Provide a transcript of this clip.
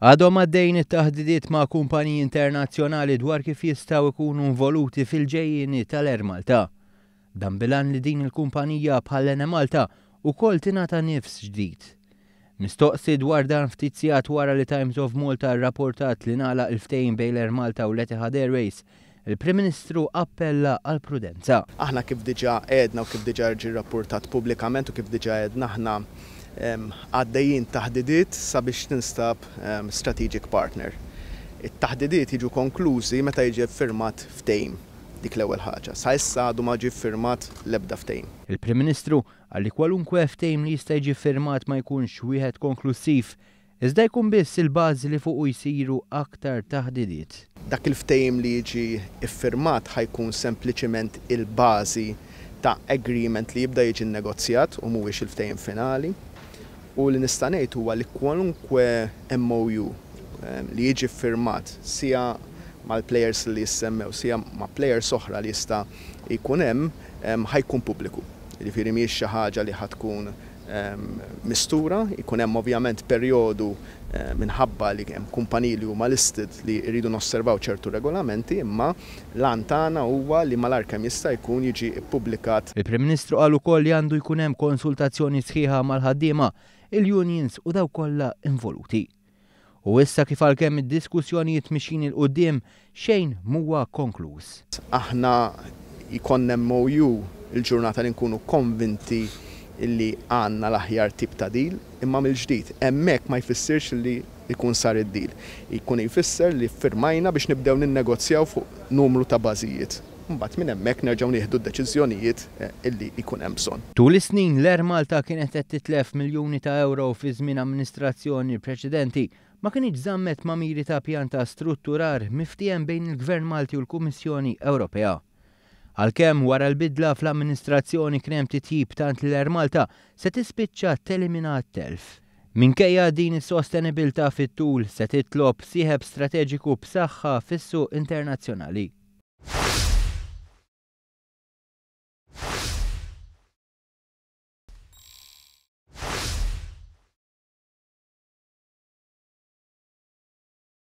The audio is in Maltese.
Għadhom għaddejn it-taħdidiet ma' kumpaniji internazzjonali dwar kif jistaw ikunu involuti fil-ġejjini tal-Air Malta. Dan bilan li din il-kumpanija bħal Malta u kol tinata nifs ġdid. Mistoqsi dwar dan ftizzjat wara li Times of Malta rapportat li nala il-ftejn bejn Air Malta u l-Etihad Airways il-Prim Ministru appella għal prudenza. Aħna kif diġa edna u kif diġa rġi rapportat publikament u kif diġa edna aħna għaddejjien taħdidiet sabiex tinstab strategic partner. It-taħdidiet jiġu konklużi meta jiġi firmat ftejm dik l-ewwel ħaġa. Sa issa għadu ma ġi firmat l-ebda ftejm. Il-Prim Ministru għal li kwalunkwe ftejm li jista' jiġi firmat ma jkunx wieħed konklusiv Iżda jkun biss il-bażi li fuq jsiru aktar taħdidiet. Dak il-ftejm li jiġi iffirmat ħajkun sempliċement il-bażi ta' agreement li jibda jiġi negozjat u mhuwiex il-ftejm finali. U li nistanejt huwa li kwalunkwe MOU li jiġi firmat sija mal-players li jissemmew, sija ma' players oħra li jista jkun hemm ħajkun pubbliku. Li jiġifieri mhijiex xi ħaġa li ħatkun mistura, jkun hemm ovvjament perjodu minħabba li hemm kumpaniji li huma listed li jridu nosservaw ċertu regolamenti, imma l-antana huwa li mal kemm jista' jkun jiġi ppubblikat. Il-Prim Ministru qal ukoll li għandu jkun hemm konsultazzjoni sħiħa mal-ħaddiema il-unions u daw kollha involuti. U issa kif għalkemm id-diskussjonijiet mixin il-qudiem xejn muwa konkluż. Aħna jkonna MOU il-ġurnata li nkunu konvinti illi għanna l-aħjar tip ta' dil, imma mill-ġdid, emmek ma jfissirx li jkun sar id-dil. Ikun jfisser li firmajna biex nibdew ninnegozjaw fuq numru ta' bażijiet mbagħad minn hemmhekk nerġgħu nieħdu d-deċiżjonijiet eh, illi jkun hemm bżonn. Tul is-snin l er Malta kienet qed titlef miljuni ta' euro fi żmien amministrazzjoni preċedenti ma kienx żammet ma' miri ta' pjanta strutturar miftiem bejn il-Gvern Malti u l-Kummissjoni Ewropea. Għalkemm wara l-bidla fl-amministrazzjoni krem titjib tant l er Malta se tispiċċa telimina telf. Minkejja din is-sostenibilta fit-tul se titlob sieħeb strateġiku b'saħħa fis-suq internazzjonali.